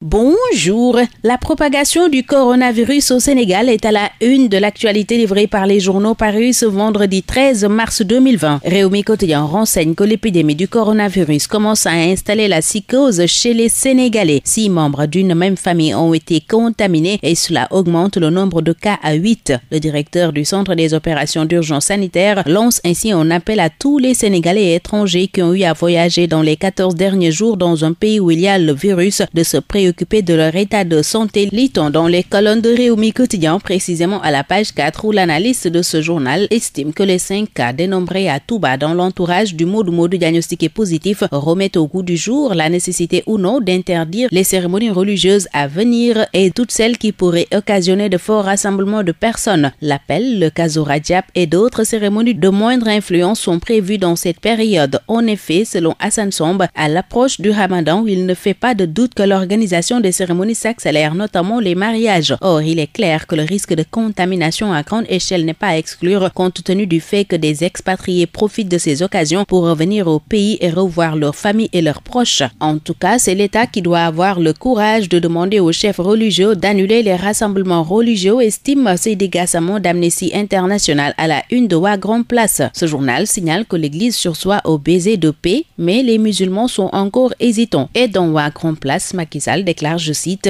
Bonjour. La propagation du coronavirus au Sénégal est à la une de l'actualité livrée par les journaux parus ce vendredi 13 mars 2020. Réumi Cotillon renseigne que l'épidémie du coronavirus commence à installer la psychose chez les Sénégalais. Six membres d'une même famille ont été contaminés et cela augmente le nombre de cas à huit. Le directeur du Centre des opérations d'urgence sanitaire lance ainsi un appel à tous les Sénégalais étrangers qui ont eu à voyager dans les 14 derniers jours dans un pays où il y a le virus de se préoccuper occupé de leur état de santé, lit dans les colonnes de Réumi Quotidien, précisément à la page 4 où l'analyste de ce journal estime que les 5 cas dénombrés à bas dans l'entourage du mot de mot diagnostiqué positif remettent au goût du jour la nécessité ou non d'interdire les cérémonies religieuses à venir et toutes celles qui pourraient occasionner de forts rassemblements de personnes. L'appel, le Kazura et d'autres cérémonies de moindre influence sont prévues dans cette période. En effet, selon Hassan Somb, à l'approche du ramadan, il ne fait pas de doute que l'organisation des cérémonies s'accélère, notamment les mariages. Or, il est clair que le risque de contamination à grande échelle n'est pas à exclure compte tenu du fait que des expatriés profitent de ces occasions pour revenir au pays et revoir leur famille et leurs proches. En tout cas, c'est l'État qui doit avoir le courage de demander aux chefs religieux d'annuler les rassemblements religieux, estime dégâts Gassamon d'Amnesty International à la une de Wagrand Place. Ce journal signale que l'Église sursoit au baiser de paix, mais les musulmans sont encore hésitants. Et dans Wagrand Place, Macky Sall déclare, je cite,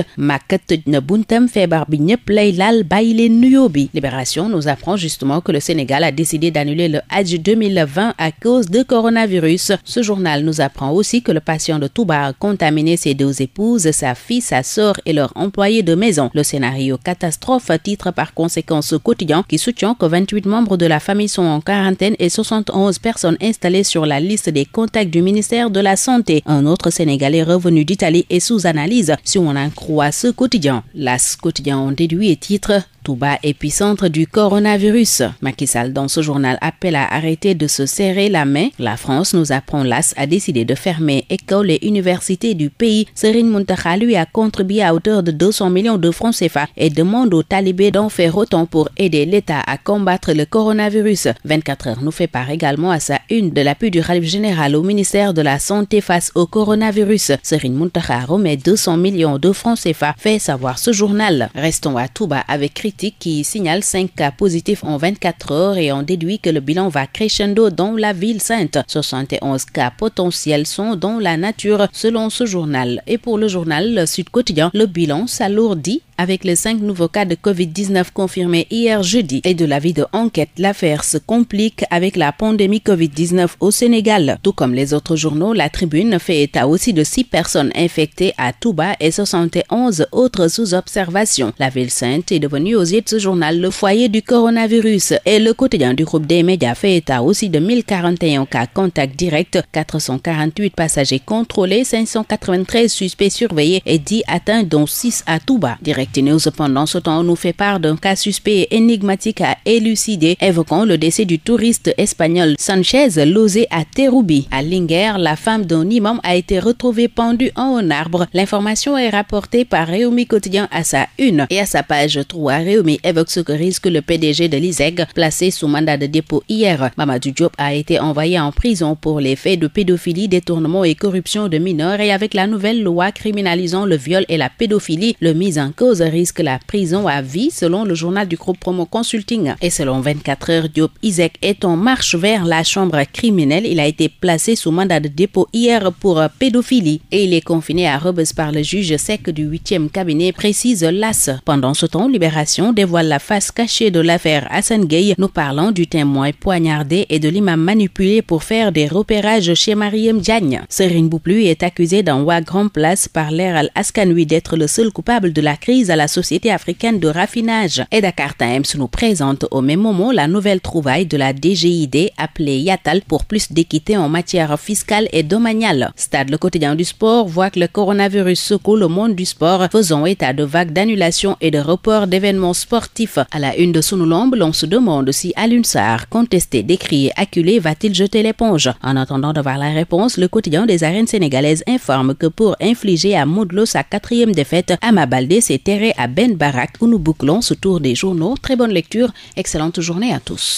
Buntam fait play Baile Nuyobi. Libération nous apprend justement que le Sénégal a décidé d'annuler le Hajj 2020 à cause de coronavirus. Ce journal nous apprend aussi que le patient de Touba a contaminé ses deux épouses, sa fille, sa sœur et leur employé de maison. Le scénario catastrophe titre par conséquence ce quotidien qui soutient que 28 membres de la famille sont en quarantaine et 71 personnes installées sur la liste des contacts du ministère de la Santé. Un autre Sénégalais revenu d'Italie est sous analyse si on en croit ce quotidien. L'As quotidien en déduit les titre Touba, épicentre du coronavirus. Macky Sall, dans ce journal, appelle à arrêter de se serrer la main. La France, nous apprend l'AS, a décidé de fermer écoles et universités du pays. Serine Muntaha, lui, a contribué à hauteur de 200 millions de francs CFA et demande aux talibés d'en faire autant pour aider l'État à combattre le coronavirus. 24 heures nous fait part également à sa une de l'appui du Ralph général au ministère de la Santé face au coronavirus. Serine Muntaha remet 200 millions de francs CFA, fait savoir ce journal. Restons à Touba avec critique qui signale 5 cas positifs en 24 heures et on déduit que le bilan va crescendo dans la ville sainte. 71 cas potentiels sont dans la nature selon ce journal. Et pour le journal Sud Quotidien, le bilan s'alourdit avec les cinq nouveaux cas de Covid-19 confirmés hier jeudi. Et de l'avis de enquête, l'affaire se complique avec la pandémie Covid-19 au Sénégal. Tout comme les autres journaux, la tribune fait état aussi de six personnes infectées à Touba et 71 autres sous observation. La ville sainte est devenue aux yeux de ce journal le foyer du coronavirus et le quotidien du groupe des médias fait état aussi de 1041 cas contacts directs, 448 passagers contrôlés, 593 suspects surveillés et 10 atteints dont 6 à Touba. Direct cependant, pendant ce temps, nous fait part d'un cas suspect et énigmatique à élucider, évoquant le décès du touriste espagnol Sanchez Losé à Terubi. À Linger, la femme d'un imam a été retrouvée pendue en un arbre. L'information est rapportée par Réumi Quotidien à sa une et à sa page 3. Réumi évoque ce que risque le PDG de l'ISEG, placé sous mandat de dépôt hier. Mamadou Diop a été envoyé en prison pour les faits de pédophilie, détournement et corruption de mineurs et avec la nouvelle loi criminalisant le viol et la pédophilie, le mise en cause risque la prison à vie selon le journal du groupe Promo Consulting. Et selon 24 heures, Diop Isaac est en marche vers la chambre criminelle. Il a été placé sous mandat de dépôt hier pour pédophilie et il est confiné à Robes par le juge sec du 8e cabinet, précise l'AS. Pendant ce temps, Libération dévoile la face cachée de l'affaire Hassan Nous parlons du témoin poignardé et de l'imam manipulé pour faire des repérages chez Mariem Diagne. Serine Bouplu est accusée dans grand Place par l'air al-Askanui d'être le seul coupable de la crise à la Société africaine de raffinage. Et Dakar Times nous présente au même moment la nouvelle trouvaille de la DGID appelée Yatal pour plus d'équité en matière fiscale et domaniale. Stade Le Quotidien du Sport voit que le coronavirus secoue le monde du sport, faisant état de vagues d'annulations et de reports d'événements sportifs. À la une de Sounoulambe, l'on se demande si Alunsar, contesté, décrié, acculé, va-t-il jeter l'éponge En attendant de voir la réponse, le quotidien des arènes sénégalaises informe que pour infliger à Moudlo sa quatrième défaite, Amabaldé s'était à Ben Barak où nous bouclons ce tour des journaux. Très bonne lecture, excellente journée à tous.